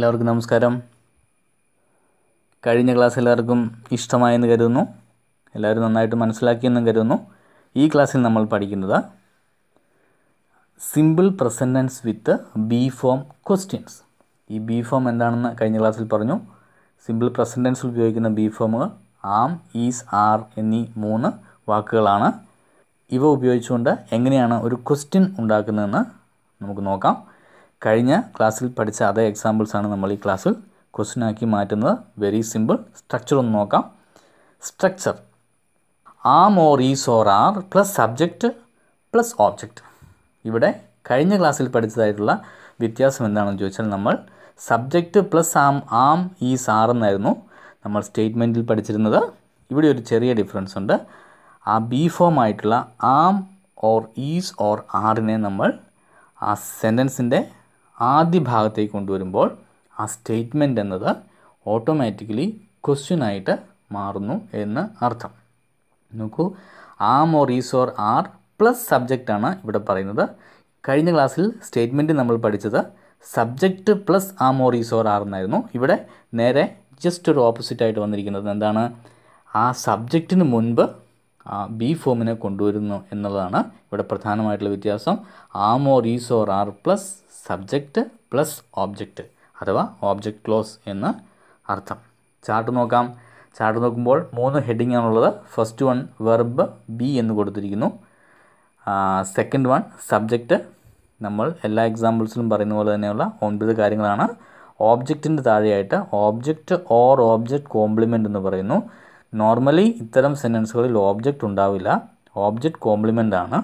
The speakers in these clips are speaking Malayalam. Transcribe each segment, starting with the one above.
എല്ലാവർക്കും നമസ്കാരം കഴിഞ്ഞ ക്ലാസ് എല്ലാവർക്കും ഇഷ്ടമായെന്ന് കരുതുന്നു എല്ലാവരും നന്നായിട്ട് മനസ്സിലാക്കിയെന്നും കരുതുന്നു ഈ ക്ലാസ്സിൽ നമ്മൾ പഠിക്കുന്നത് simple present tense with be form questions ഈ ബി ഫോം എന്താണെന്ന് കഴിഞ്ഞ ക്ലാസ്സിൽ പറഞ്ഞു സിമ്പിൾ പ്രസൻറ്റൻസ് ഉപയോഗിക്കുന്ന ബി ഫോമുകൾ ആം ഈസ് ആർ എന്നീ മൂന്ന് വാക്കുകളാണ് ഇവ ഉപയോഗിച്ചുകൊണ്ട് എങ്ങനെയാണ് ഒരു ക്വസ്റ്റ്യൻ ഉണ്ടാക്കുന്നതെന്ന് നമുക്ക് നോക്കാം കഴിഞ്ഞ ക്ലാസ്സിൽ പഠിച്ച അതേ എക്സാമ്പിൾസ് ആണ് നമ്മൾ ഈ ക്ലാസ്സിൽ ക്വസ്റ്റ്യൻ ആക്കി മാറ്റുന്നത് വെരി സിമ്പിൾ സ്ട്രക്ചർ ഒന്ന് നോക്കാം structure am or is or are plus subject plus object ഇവിടെ കഴിഞ്ഞ ക്ലാസ്സിൽ പഠിച്ചതായിട്ടുള്ള വ്യത്യാസം എന്താണെന്ന് ചോദിച്ചാൽ നമ്മൾ subject plus am am is are എന്നായിരുന്നു നമ്മൾ സ്റ്റേറ്റ്മെൻറ്റിൽ പഠിച്ചിരുന്നത് ഇവിടെ ഒരു ചെറിയ ഡിഫറൻസ് ഉണ്ട് ആ ബി ഫോം ആയിട്ടുള്ള ആം ഓർ ഈസ് ഓർ ആറിനെ നമ്മൾ ആ സെൻറ്റൻസിൻ്റെ ആദ്യ ഭാഗത്തേക്ക് കൊണ്ടുവരുമ്പോൾ ആ സ്റ്റേറ്റ്മെൻ്റ് എന്നത് ഓട്ടോമാറ്റിക്കലി ക്വസ്റ്റ്യനായിട്ട് മാറുന്നു എന്ന് അർത്ഥം നോക്കൂ am or is or are plus subject ആണ് ഇവിടെ പറയുന്നത് കഴിഞ്ഞ ക്ലാസ്സിൽ സ്റ്റേറ്റ്മെൻറ്റ് നമ്മൾ പഠിച്ചത് subject plus am or is or are എന്നായിരുന്നു ഇവിടെ നേരെ ജസ്റ്റ് ഒരു ഓപ്പോസിറ്റായിട്ട് വന്നിരിക്കുന്നത് എന്താണ് ആ സബ്ജക്റ്റിന് മുൻപ് ബി ഫോമിനെ കൊണ്ടുവരുന്നു എന്നുള്ളതാണ് ഇവിടെ പ്രധാനമായിട്ടുള്ള വ്യത്യാസം am or is or are plus subject plus object അഥവാ ഓബ്ജക്റ്റ് ക്ലോസ് എന്ന് അർത്ഥം ചാർട്ട് നോക്കാം ചാർട്ട് നോക്കുമ്പോൾ മൂന്ന് ഹെഡിങ് ആണുള്ളത് ഫസ്റ്റ് വൺ വെർബ് ബി എന്ന് കൊടുത്തിരിക്കുന്നു സെക്കൻഡ് വൺ സബ്ജക്റ്റ് നമ്മൾ എല്ലാ എക്സാമ്പിൾസിലും പറയുന്ന പോലെ തന്നെയുള്ള ഒൻപത് കാര്യങ്ങളാണ് ഓബ്ജക്റ്റിൻ്റെ താഴെയായിട്ട് ഓബ്ജക്റ്റ് ഓർ ഓബ്ജക്റ്റ് കോംപ്ലിമെൻ്റ് എന്ന് പറയുന്നു നോർമലി ഇത്തരം സെൻറ്റൻസുകളിൽ ഓബ്ജക്റ്റ് ഉണ്ടാവില്ല ഓബ്ജക്റ്റ് കോംപ്ലിമെൻ്റ് ആണ്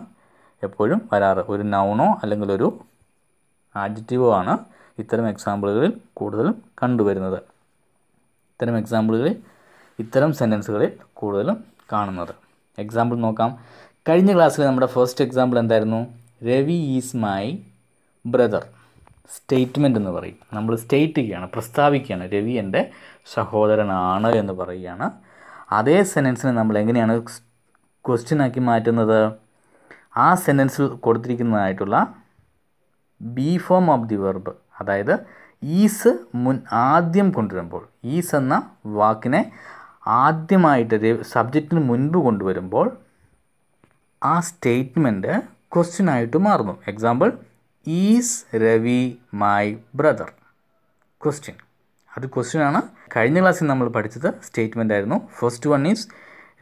എപ്പോഴും വരാറ് ഒരു നൗണോ അല്ലെങ്കിൽ ഒരു ആഡ്ജറ്റീവോ ആണ് ഇത്തരം എക്സാമ്പിളുകളിൽ കൂടുതലും കണ്ടുവരുന്നത് ഇത്തരം എക്സാമ്പിളുകളിൽ ഇത്തരം സെൻറ്റൻസുകളിൽ കൂടുതലും കാണുന്നത് എക്സാമ്പിൾ നോക്കാം കഴിഞ്ഞ ക്ലാസ്സിൽ നമ്മുടെ ഫസ്റ്റ് എക്സാമ്പിൾ എന്തായിരുന്നു Ravi is my brother statement എന്ന് പറയും നമ്മൾ സ്റ്റേറ്റ് ചെയ്യുകയാണ് പ്രസ്താവിക്കുകയാണ് രവി എൻ്റെ സഹോദരനാണ് എന്ന് പറയുകയാണ് അതേ സെൻറ്റൻസിനെ നമ്മൾ എങ്ങനെയാണ് ക്വസ്റ്റ്യൻ ആക്കി മാറ്റുന്നത് ആ സെൻറ്റൻസിൽ കൊടുത്തിരിക്കുന്നതായിട്ടുള്ള be form of the verb അതായത് ഈസ് മുൻ ആദ്യം കൊണ്ടുവരുമ്പോൾ ഈസ് എന്ന വാക്കിനെ ആദ്യമായിട്ട് സബ്ജക്റ്റിന് മുൻപ് കൊണ്ടുവരുമ്പോൾ ആ സ്റ്റേറ്റ്മെൻറ്റ് ക്വസ്റ്റ്യൻ ആയിട്ട് മാറുന്നു example is Ravi my brother question അത് ക്വസ്റ്റ്യൻ ആണ് കഴിഞ്ഞ ക്ലാസ്സിൽ നമ്മൾ പഠിച്ചത് സ്റ്റേറ്റ്മെൻ്റ് ആയിരുന്നു first one is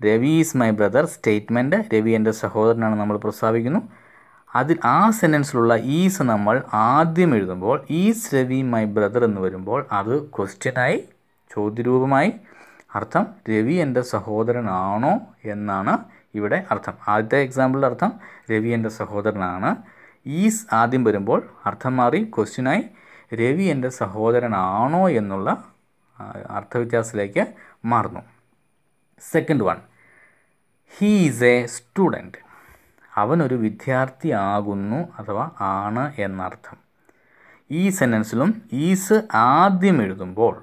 Ravi is my brother statement Ravi എൻ്റെ സഹോദരനാണ് നമ്മൾ പ്രസ്താവിക്കുന്നു അതിൽ ആ സെൻറ്റൻസിലുള്ള ഈസ് നമ്മൾ ആദ്യം എഴുതുമ്പോൾ ഈസ് രവി മൈ ബ്രദർ എന്ന് വരുമ്പോൾ അത് ക്വസ്റ്റ്യനായി ചോദ്യരൂപമായി അർത്ഥം രവി എൻ്റെ സഹോദരനാണോ എന്നാണ് ഇവിടെ അർത്ഥം ആദ്യത്തെ എക്സാമ്പിളിൻ്റെ അർത്ഥം രവി എൻ്റെ സഹോദരനാണ് ഈസ് ആദ്യം വരുമ്പോൾ അർത്ഥം മാറി ക്വസ്റ്റ്യനായി രവി എൻ്റെ സഹോദരനാണോ എന്നുള്ള അർത്ഥവ്യത്യാസത്തിലേക്ക് മാറുന്നു second one he is a student അവനൊരു വിദ്യാർത്ഥി ആകുന്നു അഥവാ ആണ് എന്നർത്ഥം ഈ സെൻറ്റൻസിലും ഈസ് ആദ്യം എഴുതുമ്പോൾ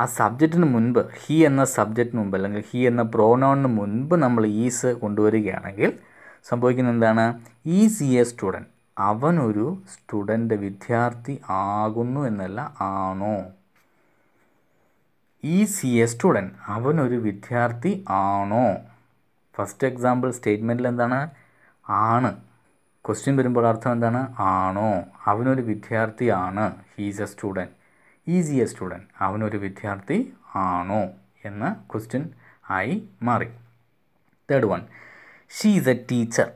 ആ സബ്ജക്റ്റിന് മുൻപ് ഹി എന്ന സബ്ജക്റ്റിന് മുൻപ് അല്ലെങ്കിൽ ഹി എന്ന പ്രോനോണിന് മുൻപ് നമ്മൾ ഈസ് കൊണ്ടുവരികയാണെങ്കിൽ സംഭവിക്കുന്ന എന്താണ് ഈസ് എ സ്റ്റുഡൻറ്റ് അവനൊരു സ്റ്റുഡൻ്റ് വിദ്യാർത്ഥി ആകുന്നു എന്നല്ല ആണോ സി എ സ്റ്റുഡൻറ്റ് അവനൊരു വിദ്യാർത്ഥി ആണോ ഫസ്റ്റ് എക്സാമ്പിൾ സ്റ്റേറ്റ്മെൻറ്റിൽ എന്താണ് ആണ് ക്വസ്റ്റ്യൻ വരുമ്പോൾ അർത്ഥം എന്താണ് ആണോ അവനൊരു വിദ്യാർത്ഥിയാണ് he's a student is a student അവനൊരു വിദ്യാർത്ഥി ആണോ എന്ന ക്വസ്റ്റ്യൻ ആയി മാറി third one she is a teacher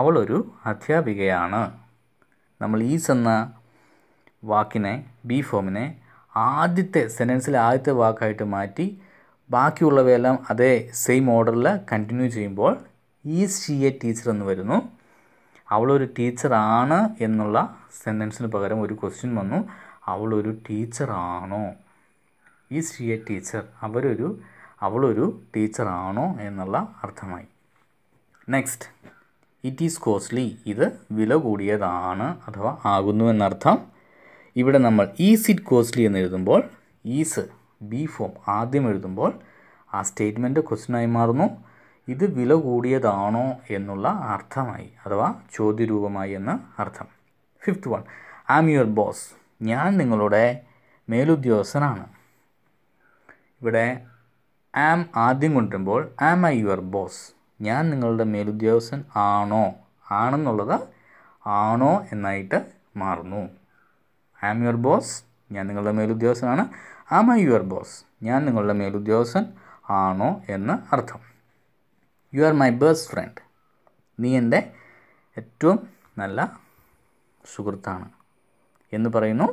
അവളൊരു അധ്യാപികയാണ് നമ്മൾ ഈസ് എന്ന വാക്കിനെ ബി ഫോമിനെ ആദ്യത്തെ സെൻറ്റൻസിലെ ആദ്യത്തെ വാക്കായിട്ട് മാറ്റി ബാക്കിയുള്ളവയെല്ലാം അതേ സെയിം ഓർഡറിൽ കണ്ടിന്യൂ ചെയ്യുമ്പോൾ ഈസ് ഷീ എ ടീച്ചർ എന്ന് വരുന്നു അവളൊരു ടീച്ചറാണ് എന്നുള്ള സെൻറ്റൻസിന് പകരം ഒരു ക്വസ്റ്റ്യൻ വന്നു അവളൊരു ടീച്ചറാണോ ഈസ് ഷീ എ ടീച്ചർ അവരൊരു അവളൊരു ടീച്ചറാണോ എന്നുള്ള അർത്ഥമായി നെക്സ്റ്റ് ഇറ്റ് ഈസ് കോസ്റ്റ്ലി ഇത് വില കൂടിയതാണ് അഥവാ ആകുന്നു എന്നർത്ഥം ഇവിടെ നമ്മൾ ഈസ് ഇറ്റ് കോസ്റ്റ്ലി എന്ന് എഴുതുമ്പോൾ ഈസ് ബി ഫോം ആദ്യം എഴുതുമ്പോൾ ആ സ്റ്റേറ്റ്മെൻ്റ് ക്വസ്റ്റ്യനായി മാറുന്നു ഇത് വില കൂടിയതാണോ എന്നുള്ള അർത്ഥമായി അഥവാ ചോദ്യരൂപമായി എന്ന അർത്ഥം fifth one am your boss ഞാൻ നിങ്ങളുടെ മേലുദ്യോഗസ്ഥനാണ് ഇവിടെ ആം ആദ്യം കൊണ്ടുവരുമ്പോൾ ആം ഐ യുവർ ബോസ് ഞാൻ നിങ്ങളുടെ മേലുദ്യോഗസ്ഥൻ ആണോ ആണെന്നുള്ളത് ആണോ എന്നായിട്ട് മാറുന്നു ഐ ആം യുവർ ബോസ് ഞാൻ നിങ്ങളുടെ മേലുദ്യോഗസ്ഥനാണ് ആം ഐ യുവർ ബോസ് ഞാൻ നിങ്ങളുടെ മേലുദ്യോഗസ്ഥൻ ആണോ എന്ന് അർത്ഥം you are my best friend നീ എൻ്റെ ഏറ്റവും നല്ല സുഹൃത്താണ് എന്ന് പറയുന്നു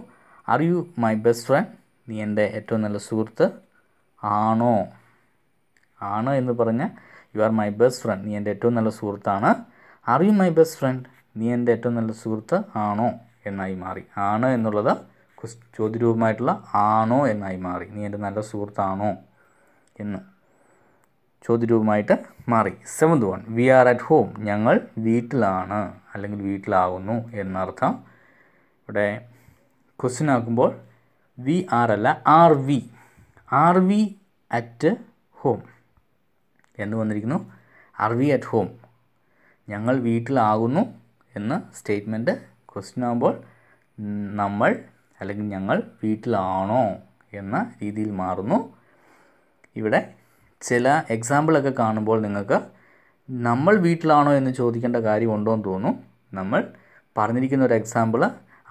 are you my best friend നീ എൻ്റെ ഏറ്റവും നല്ല സുഹൃത്ത് ആണോ ആണ് എന്ന് പറഞ്ഞാൽ you are my best friend നീ എൻ്റെ ഏറ്റവും നല്ല സുഹൃത്താണ് are you my best friend നീ എൻ്റെ ഏറ്റവും നല്ല സുഹൃത്ത് ആണോ എന്നായി മാറി ആണ് എന്നുള്ളത് ചോദ്യരൂപമായിട്ടുള്ള ആണോ എന്നായി മാറി നീ എൻ്റെ നല്ല സുഹൃത്താണോ എന്ന് ചോദ്യരൂപമായിട്ട് മാറി seventh one we are at home ഞങ്ങൾ വീട്ടിലാണ് അല്ലെങ്കിൽ വീട്ടിലാകുന്നു എന്നർത്ഥം ഇവിടെ ക്വസ്റ്റ്യൻ ആക്കുമ്പോൾ വി ആർ അല്ല are we are we at home എന്ന് വന്നിരിക്കുന്നു ആർ വി അറ്റ് ഹോം ഞങ്ങൾ വീട്ടിലാകുന്നു എന്ന സ്റ്റേറ്റ്മെൻറ്റ് ക്വസ്റ്റ്യൻ ആകുമ്പോൾ നമ്മൾ അല്ലെങ്കിൽ ഞങ്ങൾ വീട്ടിലാണോ എന്ന രീതിയിൽ മാറുന്നു ഇവിടെ ചില എക്സാമ്പിളൊക്കെ കാണുമ്പോൾ നിങ്ങൾക്ക് നമ്മൾ വീട്ടിലാണോ എന്ന് ചോദിക്കേണ്ട കാര്യമുണ്ടോ എന്ന് തോന്നുന്നു നമ്മൾ പറഞ്ഞിരിക്കുന്ന ഒരു എക്സാമ്പിൾ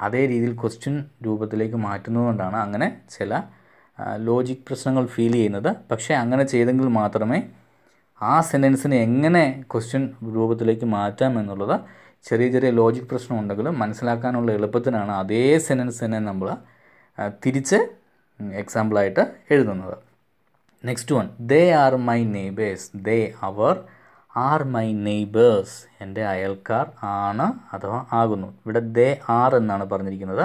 അതേ രീതിയിൽ ക്വസ്റ്റ്യൻ രൂപത്തിലേക്ക് മാറ്റുന്നതുകൊണ്ടാണ് അങ്ങനെ ചില ലോജിക് പ്രശ്നങ്ങൾ ഫീൽ ചെയ്യുന്നത് പക്ഷേ അങ്ങനെ ചെയ്തെങ്കിൽ മാത്രമേ ആ സെൻറ്റൻസിനെ എങ്ങനെ ക്വസ്റ്റ്യൻ രൂപത്തിലേക്ക് മാറ്റാം എന്നുള്ളത് ചെറിയ ചെറിയ ലോജിക് പ്രശ്നം ഉണ്ടെങ്കിലും മനസ്സിലാക്കാനുള്ള എളുപ്പത്തിനാണ് അതേ സെൻറ്റൻസിനെ നമ്മൾ തിരിച്ച് എക്സാമ്പിളായിട്ട് എഴുതുന്നത് next one they are my neighbours they അവർ ആർ മൈ നെയ്ബേഴ്സ് എൻ്റെ അയൽക്കാർ ആണ് അഥവാ ആകുന്നു ഇവിടെ ദേ ആർ എന്നാണ് പറഞ്ഞിരിക്കുന്നത്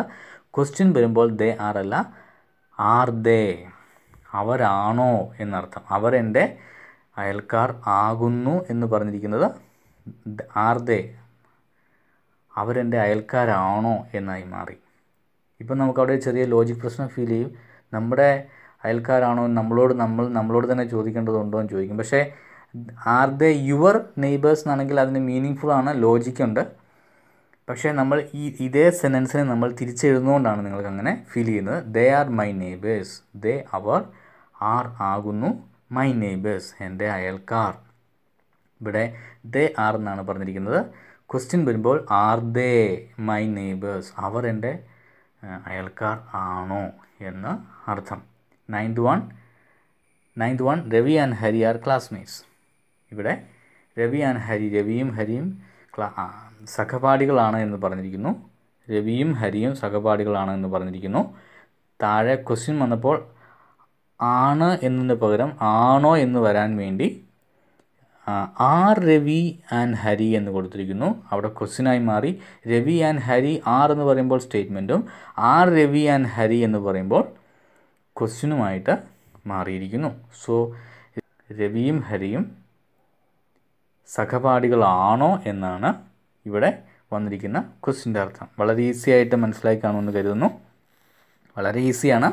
ക്വസ്റ്റ്യൻ വരുമ്പോൾ ദേ ആർ അല്ല ആർ ദേ അവരാണോ എന്നർത്ഥം അവരെൻ്റെ അയൽക്കാർ ആകുന്നു എന്ന് പറഞ്ഞിരിക്കുന്നത് ആർ ദേ അവരെൻ്റെ അയൽക്കാരാണോ എന്നായി മാറി ഇപ്പം നമുക്കവിടെ ചെറിയ ലോജിക് പ്രശ്നം ഫീൽ ചെയ്യും നമ്മുടെ അയൽക്കാരാണോ നമ്മളോട് നമ്മൾ നമ്മളോട് തന്നെ ചോദിക്കേണ്ടതുണ്ടോ എന്ന് ചോദിക്കും പക്ഷേ ആർ ദേ യുവർ നെയ്ബേഴ്സ് എന്നാണെങ്കിൽ അതിന് മീനിങ് ഫുൾ ആണ് ലോജിക്കുണ്ട് പക്ഷേ നമ്മൾ ഈ ഇതേ സെൻറ്റൻസിനെ നമ്മൾ തിരിച്ചെഴുതുന്നതുകൊണ്ടാണ് നിങ്ങൾക്ക് അങ്ങനെ ഫീൽ ചെയ്യുന്നത് they are my neighbours they അവർ ആർ ആകുന്നു മൈ നെയ്ബേഴ്സ് എൻ്റെ അയൽക്കാർ ഇവിടെ ദേ ആർ എന്നാണ് പറഞ്ഞിരിക്കുന്നത് ക്വസ്റ്റ്യൻ വരുമ്പോൾ ആർ ദേ മൈ നെയ്ബേഴ്സ് അവർ എൻ്റെ അയൽക്കാർ ആണോ എന്ന് അർത്ഥം ninth one ninth one Ravi and Hari are classmates ഇവിടെ രവി ആൻഡ് ഹരി രവിയും ഹരിയും സഹപാഠികളാണ് എന്ന് പറഞ്ഞിരിക്കുന്നു രവിയും ഹരിയും സഹപാഠികളാണ് എന്ന് പറഞ്ഞിരിക്കുന്നു താഴെ ക്വസ്റ്റ്യൻ വന്നപ്പോൾ ആണ് എന്നതിന് പകരം ആണോ എന്ന് വരാൻ വേണ്ടി ആർ രവി ആൻഡ് ഹരി എന്ന് കൊടുത്തിരിക്കുന്നു അവിടെ ക്വസ്റ്റിനായി മാറി രവി ആൻഡ് ഹരി ആർ എന്ന് പറയുമ്പോൾ സ്റ്റേറ്റ്മെൻറ്റും ആർ രവി ആൻഡ് ഹരി എന്ന് പറയുമ്പോൾ ക്വസ്റ്റിനുമായിട്ട് മാറിയിരിക്കുന്നു സോ രവിയും ഹരിയും സഹപാഠികളാണോ എന്നാണ് ഇവിടെ വന്നിരിക്കുന്ന ക്വസ്റ്റ്യൻ്റെ അർത്ഥം വളരെ ഈസി ആയിട്ട് മനസ്സിലാക്കി കാണുമെന്ന് കരുതുന്നു വളരെ ഈസിയാണ്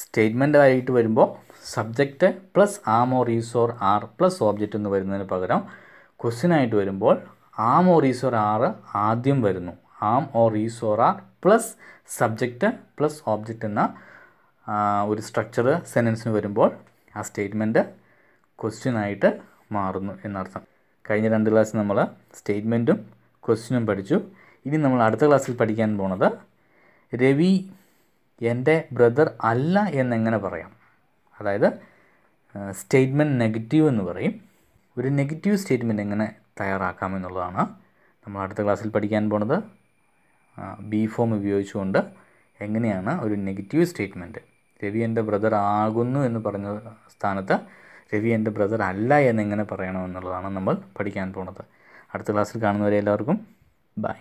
സ്റ്റേറ്റ്മെൻ്റ് ആയിട്ട് വരുമ്പോൾ subject plus am or is or are plus object എന്ന് വരുന്നതിന് പകരം ക്വസ്റ്റിനായിട്ട് വരുമ്പോൾ am or is or are ആദ്യം വരുന്നു am or is or are plus subject plus object എന്ന ഒരു സ്ട്രക്ചർ സെൻറ്റൻസിന് വരുമ്പോൾ ആ സ്റ്റേറ്റ്മെൻറ്റ് ക്വസ്റ്റ്യനായിട്ട് മാറുന്നു എന്നർത്ഥം കഴിഞ്ഞ രണ്ട് ക്ലാസ് നമ്മൾ സ്റ്റേറ്റ്മെൻറ്റും ക്വസ്റ്റ്യനും പഠിച്ചു ഇനി നമ്മൾ അടുത്ത ക്ലാസ്സിൽ പഠിക്കാൻ പോണത് രവി എൻ്റെ ബ്രദർ അല്ല എന്നെങ്ങനെ പറയാം അതായത് സ്റ്റേറ്റ്മെൻറ്റ് നെഗറ്റീവ് എന്ന് പറയും ഒരു നെഗറ്റീവ് സ്റ്റേറ്റ്മെൻറ്റ് എങ്ങനെ തയ്യാറാക്കാം എന്നുള്ളതാണ് നമ്മൾ അടുത്ത ക്ലാസ്സിൽ പഠിക്കാൻ പോണത് ബി ഫോം ഉപയോഗിച്ചുകൊണ്ട് എങ്ങനെയാണ് ഒരു നെഗറ്റീവ് സ്റ്റേറ്റ്മെൻറ്റ് രവി എൻ്റെ ബ്രദർ ആകുന്നു എന്ന് പറഞ്ഞ സ്ഥാനത്ത് രവി എൻ്റെ ബ്രദർ അല്ല എന്നെങ്ങനെ പറയണമെന്നുള്ളതാണ് നമ്മൾ പഠിക്കാൻ പോണത് അടുത്ത ക്ലാസ്സിൽ കാണുന്നവരെ എല്ലാവർക്കും ബൈ